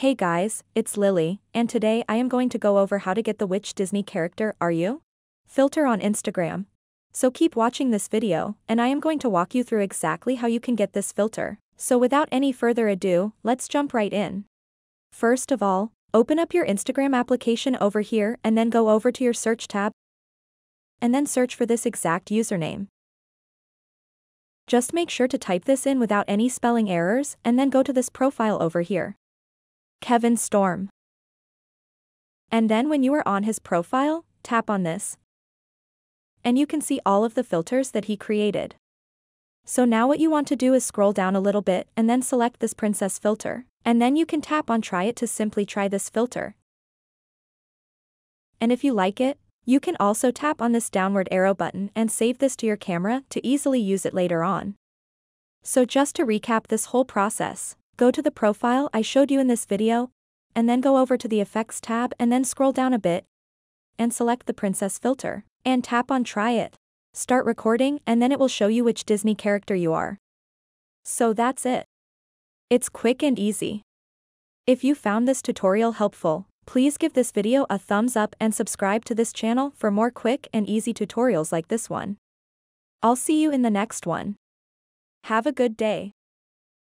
Hey guys, it's Lily, and today I am going to go over how to get the which Disney character are you? Filter on Instagram. So keep watching this video, and I am going to walk you through exactly how you can get this filter. So without any further ado, let's jump right in. First of all, open up your Instagram application over here and then go over to your search tab and then search for this exact username. Just make sure to type this in without any spelling errors and then go to this profile over here. Kevin Storm. And then when you are on his profile, tap on this. And you can see all of the filters that he created. So now what you want to do is scroll down a little bit and then select this princess filter. And then you can tap on try it to simply try this filter. And if you like it, you can also tap on this downward arrow button and save this to your camera to easily use it later on. So just to recap this whole process, go to the profile I showed you in this video, and then go over to the effects tab and then scroll down a bit, and select the princess filter, and tap on try it. Start recording and then it will show you which Disney character you are. So that's it. It's quick and easy. If you found this tutorial helpful, please give this video a thumbs up and subscribe to this channel for more quick and easy tutorials like this one. I'll see you in the next one. Have a good day.